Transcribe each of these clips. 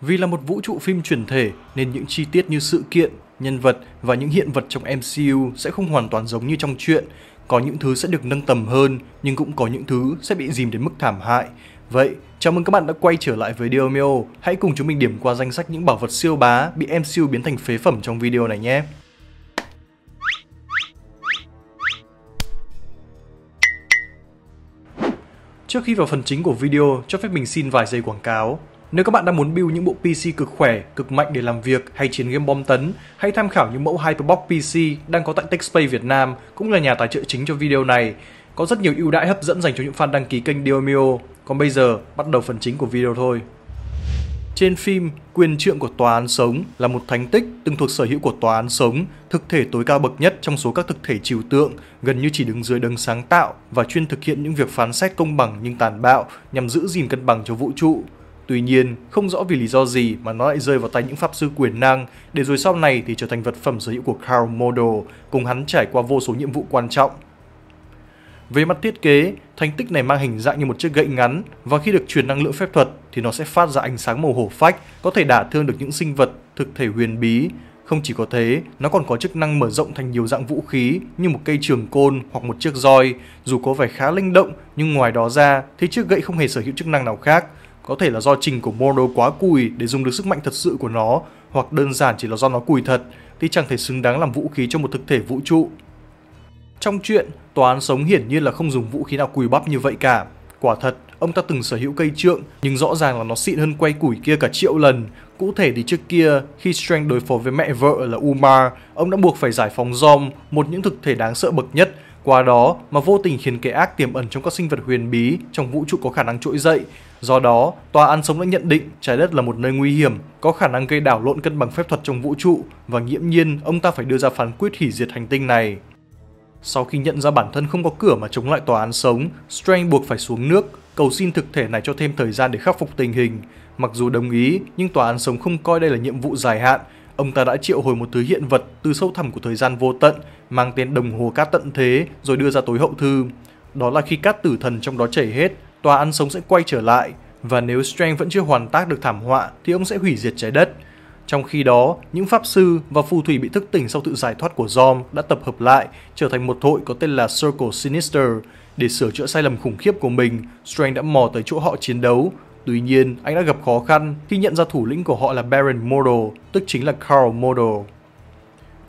Vì là một vũ trụ phim chuyển thể nên những chi tiết như sự kiện, nhân vật và những hiện vật trong MCU sẽ không hoàn toàn giống như trong truyện. Có những thứ sẽ được nâng tầm hơn, nhưng cũng có những thứ sẽ bị dìm đến mức thảm hại. Vậy, chào mừng các bạn đã quay trở lại với Diomeo. Hãy cùng chúng mình điểm qua danh sách những bảo vật siêu bá bị MCU biến thành phế phẩm trong video này nhé. Trước khi vào phần chính của video, cho phép mình xin vài giây quảng cáo. Nếu các bạn đang muốn build những bộ PC cực khỏe, cực mạnh để làm việc hay chiến game bom tấn, hãy tham khảo những mẫu Hyperbox PC đang có tại Techspace Việt Nam, cũng là nhà tài trợ chính cho video này. Có rất nhiều ưu đãi hấp dẫn dành cho những fan đăng ký kênh Diomio. Còn bây giờ, bắt đầu phần chính của video thôi. Trên phim, quyền trượng của tòa án sống là một thánh tích từng thuộc sở hữu của tòa án sống, thực thể tối cao bậc nhất trong số các thực thể trừu tượng, gần như chỉ đứng dưới đấng sáng tạo và chuyên thực hiện những việc phán xét công bằng nhưng tàn bạo nhằm giữ gìn cân bằng cho vũ trụ. Tuy nhiên, không rõ vì lý do gì mà nó lại rơi vào tay những pháp sư quyền năng, để rồi sau này thì trở thành vật phẩm sở hữu của Karl Modo, cùng hắn trải qua vô số nhiệm vụ quan trọng. Về mặt thiết kế, thành tích này mang hình dạng như một chiếc gậy ngắn và khi được truyền năng lượng phép thuật thì nó sẽ phát ra ánh sáng màu hổ phách, có thể đả thương được những sinh vật, thực thể huyền bí. Không chỉ có thế, nó còn có chức năng mở rộng thành nhiều dạng vũ khí như một cây trường côn hoặc một chiếc roi. Dù có vẻ khá linh động nhưng ngoài đó ra thì chiếc gậy không hề sở hữu chức năng nào khác có thể là do trình của mordo quá cùi để dùng được sức mạnh thật sự của nó, hoặc đơn giản chỉ là do nó cùi thật, thì chẳng thể xứng đáng làm vũ khí cho một thực thể vũ trụ. Trong chuyện, tòa án sống hiển nhiên là không dùng vũ khí nào cùi bắp như vậy cả. Quả thật, ông ta từng sở hữu cây trượng, nhưng rõ ràng là nó xịn hơn quay củi kia cả triệu lần. Cụ thể thì trước kia, khi Strang đối phó với mẹ vợ là Umar, ông đã buộc phải giải phóng Zom, một những thực thể đáng sợ bậc nhất, qua đó mà vô tình khiến kẻ ác tiềm ẩn trong các sinh vật huyền bí trong vũ trụ có khả năng trỗi dậy, Do đó, tòa án sống đã nhận định trái đất là một nơi nguy hiểm, có khả năng gây đảo lộn cân bằng phép thuật trong vũ trụ và nghiễm nhiên ông ta phải đưa ra phán quyết hủy diệt hành tinh này. Sau khi nhận ra bản thân không có cửa mà chống lại tòa án sống, Strange buộc phải xuống nước, cầu xin thực thể này cho thêm thời gian để khắc phục tình hình. Mặc dù đồng ý, nhưng tòa án sống không coi đây là nhiệm vụ dài hạn, ông ta đã triệu hồi một thứ hiện vật từ sâu thẳm của thời gian vô tận, mang tên đồng hồ cát tận thế rồi đưa ra tối hậu thư. Đó là khi cát tử thần trong đó chảy hết, tòa ăn sống sẽ quay trở lại và nếu Strang vẫn chưa hoàn tác được thảm họa thì ông sẽ hủy diệt trái đất. Trong khi đó, những pháp sư và phù thủy bị thức tỉnh sau tự giải thoát của Zom đã tập hợp lại trở thành một hội có tên là Circle Sinister. Để sửa chữa sai lầm khủng khiếp của mình, Strang đã mò tới chỗ họ chiến đấu. Tuy nhiên, anh đã gặp khó khăn khi nhận ra thủ lĩnh của họ là Baron Mordo, tức chính là Carl Mordo.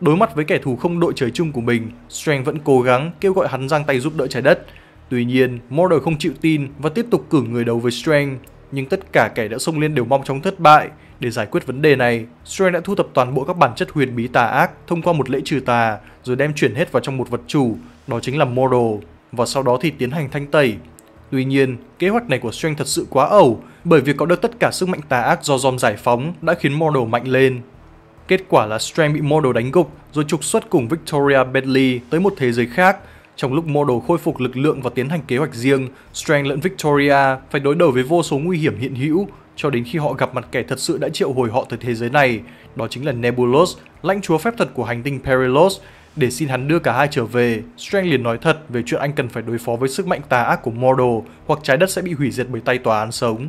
Đối mặt với kẻ thù không đội trời chung của mình, Strang vẫn cố gắng kêu gọi hắn giang tay giúp đỡ trái đất, Tuy nhiên, Mordor không chịu tin và tiếp tục cử người đấu với Strang, nhưng tất cả kẻ đã xông lên đều mong chóng thất bại. Để giải quyết vấn đề này, Strang đã thu thập toàn bộ các bản chất huyền bí tà ác thông qua một lễ trừ tà, rồi đem chuyển hết vào trong một vật chủ, đó chính là Mordor, và sau đó thì tiến hành thanh tẩy. Tuy nhiên, kế hoạch này của Strang thật sự quá ẩu, bởi việc có được tất cả sức mạnh tà ác do Dom giải phóng đã khiến Mordor mạnh lên. Kết quả là Strang bị Mordor đánh gục rồi trục xuất cùng Victoria Bentley tới một thế giới khác trong lúc Model khôi phục lực lượng và tiến hành kế hoạch riêng, Strang lẫn Victoria phải đối đầu với vô số nguy hiểm hiện hữu cho đến khi họ gặp mặt kẻ thật sự đã triệu hồi họ tới thế giới này, đó chính là Nebulos, lãnh chúa phép thuật của hành tinh Perilos. Để xin hắn đưa cả hai trở về, Strang liền nói thật về chuyện anh cần phải đối phó với sức mạnh tà ác của Mordo, hoặc trái đất sẽ bị hủy diệt bởi tay tòa án sống.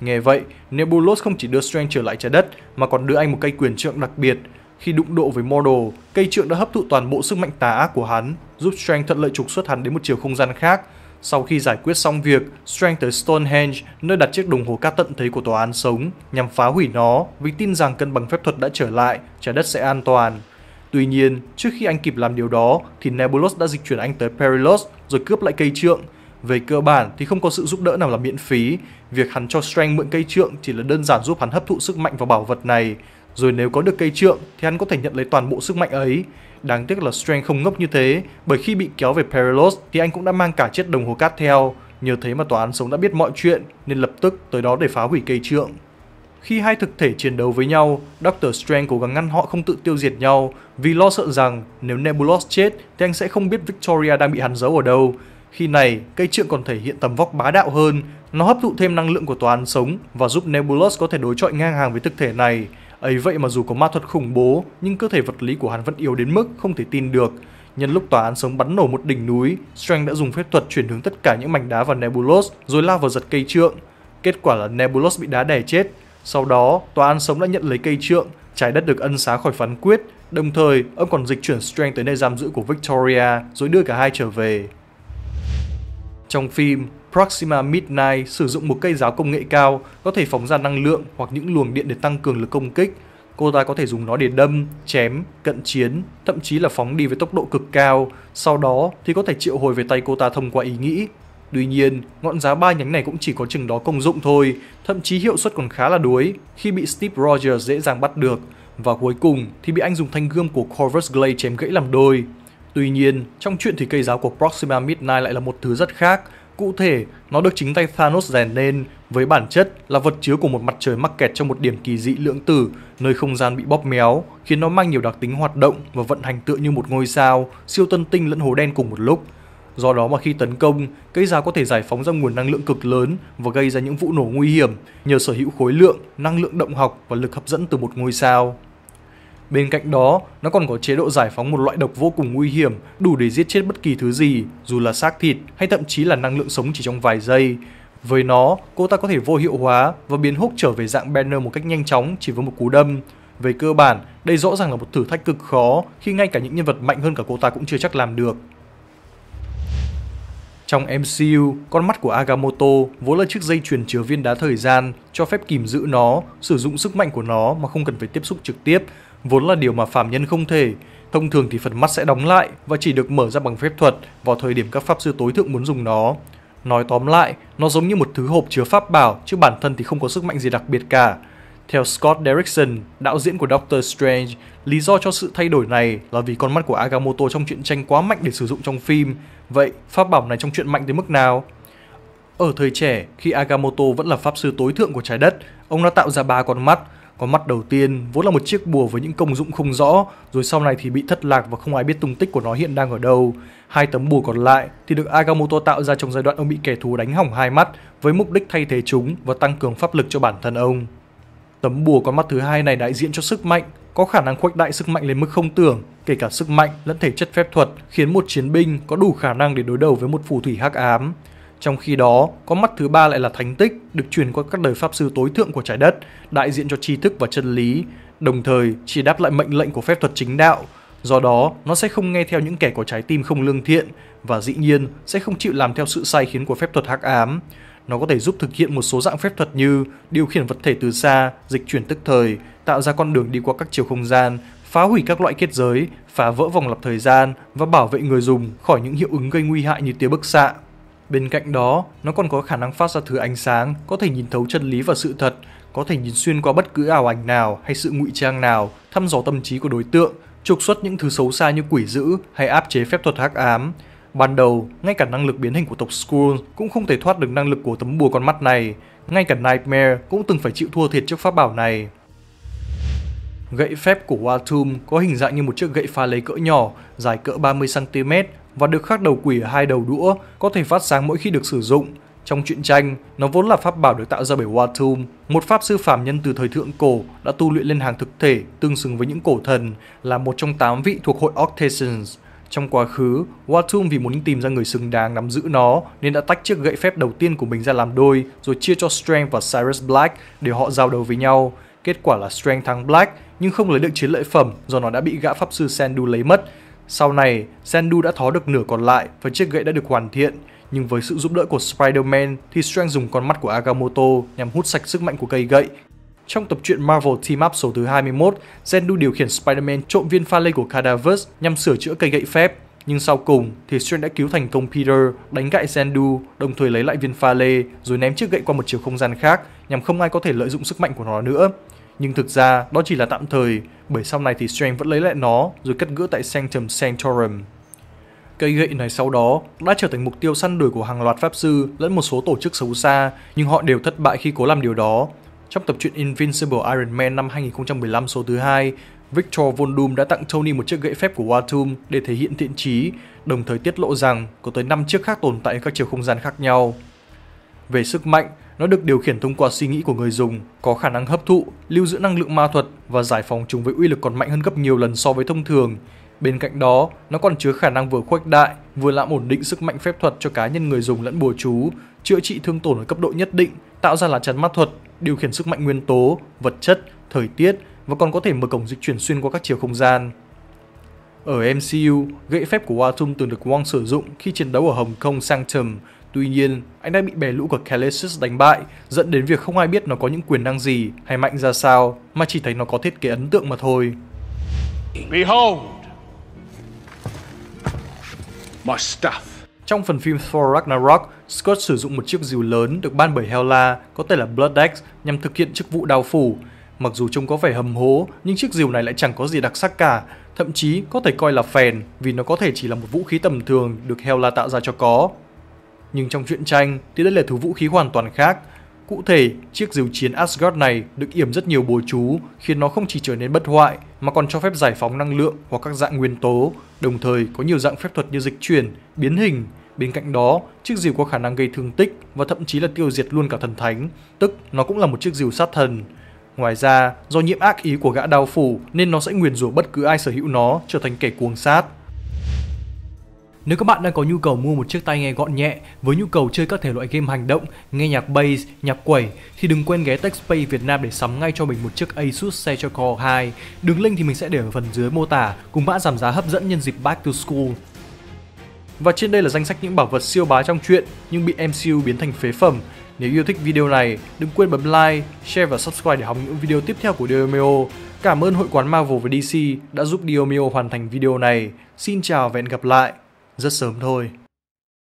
Nghe vậy, Nebulos không chỉ đưa Strang trở lại trái đất mà còn đưa anh một cây quyền trượng đặc biệt, khi đụng độ với Mortal, cây trượng đã hấp thụ toàn bộ sức mạnh tà ác của hắn, giúp Strang thuận lợi trục xuất hắn đến một chiều không gian khác. Sau khi giải quyết xong việc, Strang tới Stonehenge, nơi đặt chiếc đồng hồ cát tận thế của tòa án sống, nhằm phá hủy nó vì tin rằng cân bằng phép thuật đã trở lại, trái đất sẽ an toàn. Tuy nhiên, trước khi anh kịp làm điều đó thì Nebulos đã dịch chuyển anh tới Perilos rồi cướp lại cây trượng. Về cơ bản thì không có sự giúp đỡ nào là miễn phí, việc hắn cho Strang mượn cây trượng chỉ là đơn giản giúp hắn hấp thụ sức mạnh vào bảo vật này, rồi nếu có được cây trượng thì hắn có thể nhận lấy toàn bộ sức mạnh ấy. Đáng tiếc là Strength không ngốc như thế, bởi khi bị kéo về Perilous thì anh cũng đã mang cả chiếc đồng hồ cát theo. Nhờ thế mà tòa án sống đã biết mọi chuyện nên lập tức tới đó để phá hủy cây trượng. Khi hai thực thể chiến đấu với nhau, Doctor Strange cố gắng ngăn họ không tự tiêu diệt nhau vì lo sợ rằng nếu Nebulos chết thì anh sẽ không biết Victoria đang bị hắn giấu ở đâu. Khi này, cây trượng còn thể hiện tầm vóc bá đạo hơn, nó hấp thụ thêm năng lượng của tòa án sống và giúp Nebulos có thể đối chọi ngang hàng với thực thể này. Ấy vậy mà dù có ma thuật khủng bố, nhưng cơ thể vật lý của hắn vẫn yếu đến mức không thể tin được. Nhân lúc tòa án sống bắn nổ một đỉnh núi, Strang đã dùng phép thuật chuyển hướng tất cả những mảnh đá vào Nebulos rồi lao vào giật cây trượng. Kết quả là Nebulos bị đá đè chết. Sau đó, tòa án sống đã nhận lấy cây trượng, trái đất được ân xá khỏi phán quyết. Đồng thời, ông còn dịch chuyển Strang tới nơi giam giữ của Victoria rồi đưa cả hai trở về. Trong phim, Proxima Midnight sử dụng một cây giáo công nghệ cao có thể phóng ra năng lượng hoặc những luồng điện để tăng cường lực công kích. Cô ta có thể dùng nó để đâm, chém, cận chiến, thậm chí là phóng đi với tốc độ cực cao, sau đó thì có thể triệu hồi về tay cô ta thông qua ý nghĩ. Tuy nhiên, ngọn giáo ba nhánh này cũng chỉ có chừng đó công dụng thôi, thậm chí hiệu suất còn khá là đuối khi bị Steve Rogers dễ dàng bắt được và cuối cùng thì bị anh dùng thanh gươm của Corvus Glaive chém gãy làm đôi. Tuy nhiên, trong chuyện thì cây giáo của Proxima Midnight lại là một thứ rất khác, Cụ thể, nó được chính tay Thanos rèn nên với bản chất là vật chứa của một mặt trời mắc kẹt trong một điểm kỳ dị lượng tử nơi không gian bị bóp méo, khiến nó mang nhiều đặc tính hoạt động và vận hành tựa như một ngôi sao, siêu tân tinh lẫn hố đen cùng một lúc. Do đó mà khi tấn công, cây giáo có thể giải phóng ra nguồn năng lượng cực lớn và gây ra những vụ nổ nguy hiểm nhờ sở hữu khối lượng, năng lượng động học và lực hấp dẫn từ một ngôi sao. Bên cạnh đó, nó còn có chế độ giải phóng một loại độc vô cùng nguy hiểm, đủ để giết chết bất kỳ thứ gì, dù là xác thịt hay thậm chí là năng lượng sống chỉ trong vài giây. Với nó, cô ta có thể vô hiệu hóa và biến Húc trở về dạng Banner một cách nhanh chóng chỉ với một cú đâm. Về cơ bản, đây rõ ràng là một thử thách cực khó khi ngay cả những nhân vật mạnh hơn cả cô ta cũng chưa chắc làm được. Trong MCU, con mắt của Agamotto vốn là chiếc dây chuyền chứa viên đá thời gian, cho phép kìm giữ nó, sử dụng sức mạnh của nó mà không cần phải tiếp xúc trực tiếp, vốn là điều mà phàm nhân không thể. Thông thường thì phần mắt sẽ đóng lại và chỉ được mở ra bằng phép thuật vào thời điểm các pháp sư tối thượng muốn dùng nó. Nói tóm lại, nó giống như một thứ hộp chứa pháp bảo chứ bản thân thì không có sức mạnh gì đặc biệt cả. Theo Scott Derrickson, đạo diễn của Doctor Strange, lý do cho sự thay đổi này là vì con mắt của Agamotto trong truyện tranh quá mạnh để sử dụng trong phim. Vậy, pháp bảo này trong truyện mạnh tới mức nào? Ở thời trẻ, khi Agamotto vẫn là pháp sư tối thượng của trái đất, ông đã tạo ra ba con mắt, con mắt đầu tiên vốn là một chiếc bùa với những công dụng không rõ, rồi sau này thì bị thất lạc và không ai biết tung tích của nó hiện đang ở đâu. Hai tấm bùa còn lại thì được Agamotto tạo ra trong giai đoạn ông bị kẻ thù đánh hỏng hai mắt với mục đích thay thế chúng và tăng cường pháp lực cho bản thân ông. Tấm bùa con mắt thứ hai này đại diện cho sức mạnh, có khả năng khuếch đại sức mạnh lên mức không tưởng, kể cả sức mạnh lẫn thể chất phép thuật, khiến một chiến binh có đủ khả năng để đối đầu với một phù thủy hắc ám. Trong khi đó, con mắt thứ ba lại là thánh tích, được truyền qua các đời pháp sư tối thượng của trái đất, đại diện cho tri thức và chân lý, đồng thời chỉ đáp lại mệnh lệnh của phép thuật chính đạo. Do đó, nó sẽ không nghe theo những kẻ có trái tim không lương thiện và dĩ nhiên sẽ không chịu làm theo sự sai khiến của phép thuật hắc ám. Nó có thể giúp thực hiện một số dạng phép thuật như điều khiển vật thể từ xa, dịch chuyển tức thời, tạo ra con đường đi qua các chiều không gian, phá hủy các loại kết giới, phá vỡ vòng lặp thời gian và bảo vệ người dùng khỏi những hiệu ứng gây nguy hại như tia bức xạ. Bên cạnh đó, nó còn có khả năng phát ra thứ ánh sáng, có thể nhìn thấu chân lý và sự thật, có thể nhìn xuyên qua bất cứ ảo ảnh nào hay sự ngụy trang nào, thăm dò tâm trí của đối tượng, trục xuất những thứ xấu xa như quỷ dữ hay áp chế phép thuật hắc ám. Ban đầu, ngay cả năng lực biến hình của tộc Skrull cũng không thể thoát được năng lực của tấm bùa con mắt này, ngay cả Nightmare cũng từng phải chịu thua thiệt trước pháp bảo này. Gậy phép của Watum có hình dạng như một chiếc gậy pha lấy cỡ nhỏ, dài cỡ 30cm và được khắc đầu quỷ ở hai đầu đũa có thể phát sáng mỗi khi được sử dụng. Trong truyện tranh, nó vốn là pháp bảo được tạo ra bởi Watum, một pháp sư phàm nhân từ thời thượng cổ đã tu luyện lên hàng thực thể tương xứng với những cổ thần, là một trong tám vị thuộc hội Octasians. Trong quá khứ, Watum vì muốn tìm ra người xứng đáng nắm giữ nó nên đã tách chiếc gậy phép đầu tiên của mình ra làm đôi rồi chia cho Strength và Cyrus Black để họ giao đấu với nhau. Kết quả là Strength thắng Black nhưng không lấy được chiến lợi phẩm do nó đã bị gã pháp sư Sandu lấy mất sau này, Sandu đã thó được nửa còn lại và chiếc gậy đã được hoàn thiện, nhưng với sự giúp đỡ của Spider-Man thì Strang dùng con mắt của Agamotto nhằm hút sạch sức mạnh của cây gậy. Trong tập truyện Marvel Team Up số thứ 21, Zendu điều khiển Spider-Man trộm viên pha lê của Cadavers nhằm sửa chữa cây gậy phép. Nhưng sau cùng thì Strange đã cứu thành công Peter, đánh gãy Zendu, đồng thời lấy lại viên pha lê rồi ném chiếc gậy qua một chiều không gian khác nhằm không ai có thể lợi dụng sức mạnh của nó nữa. Nhưng thực ra đó chỉ là tạm thời, bởi sau này thì Strange vẫn lấy lại nó rồi cất gỡ tại Sanctum Sanctorum. Cây gậy này sau đó đã trở thành mục tiêu săn đuổi của hàng loạt pháp sư lẫn một số tổ chức xấu xa, nhưng họ đều thất bại khi cố làm điều đó. Trong tập truyện Invincible Iron Man năm 2015 số thứ hai, Victor Von Doom đã tặng Tony một chiếc gậy phép của Watum để thể hiện thiện trí, đồng thời tiết lộ rằng có tới 5 chiếc khác tồn tại ở các chiều không gian khác nhau về sức mạnh, nó được điều khiển thông qua suy nghĩ của người dùng, có khả năng hấp thụ, lưu giữ năng lượng ma thuật và giải phóng chúng với uy lực còn mạnh hơn gấp nhiều lần so với thông thường. Bên cạnh đó, nó còn chứa khả năng vừa khuếch đại, vừa làm ổn định sức mạnh phép thuật cho cá nhân người dùng lẫn bùa chú, chữa trị thương tổn ở cấp độ nhất định, tạo ra lá chắn ma thuật, điều khiển sức mạnh nguyên tố, vật chất, thời tiết và còn có thể mở cổng dịch chuyển xuyên qua các chiều không gian. Ở MCU, gậy phép của Watum từng được Wong sử dụng khi chiến đấu ở Hồng Kông Sanctum Tuy nhiên, anh đã bị bè lũ của Calesis đánh bại, dẫn đến việc không ai biết nó có những quyền năng gì hay mạnh ra sao, mà chỉ thấy nó có thiết kế ấn tượng mà thôi. Behold, my stuff. Trong phần phim Thor Ragnarok, Scott sử dụng một chiếc dìu lớn được ban bởi Hela có tên là Blood Axe nhằm thực hiện chức vụ đào phủ. Mặc dù trông có vẻ hầm hố, nhưng chiếc dìu này lại chẳng có gì đặc sắc cả, thậm chí có thể coi là phèn vì nó có thể chỉ là một vũ khí tầm thường được Hela tạo ra cho có nhưng trong truyện tranh thì đây là thứ vũ khí hoàn toàn khác. Cụ thể, chiếc diều chiến Asgard này được yểm rất nhiều bùa chú khiến nó không chỉ trở nên bất hoại mà còn cho phép giải phóng năng lượng hoặc các dạng nguyên tố, đồng thời có nhiều dạng phép thuật như dịch chuyển, biến hình. Bên cạnh đó, chiếc diều có khả năng gây thương tích và thậm chí là tiêu diệt luôn cả thần thánh, tức nó cũng là một chiếc diều sát thần. Ngoài ra, do nhiễm ác ý của gã đao phủ nên nó sẽ nguyền rủa bất cứ ai sở hữu nó trở thành kẻ cuồng sát. Nếu các bạn đang có nhu cầu mua một chiếc tai nghe gọn nhẹ với nhu cầu chơi các thể loại game hành động, nghe nhạc bass, nhạc quẩy thì đừng quên ghé TechSpace Việt Nam để sắm ngay cho mình một chiếc Asus Sejacore 2. Đường link thì mình sẽ để ở phần dưới mô tả cùng mã giảm giá hấp dẫn nhân dịp Back to School. Và trên đây là danh sách những bảo vật siêu bá trong truyện nhưng bị MCU biến thành phế phẩm. Nếu yêu thích video này, đừng quên bấm like, share và subscribe để học những video tiếp theo của Diomeo. Cảm ơn hội quán Marvel và DC đã giúp Diomeo hoàn thành video này. Xin chào và hẹn gặp lại! Rất sớm thôi,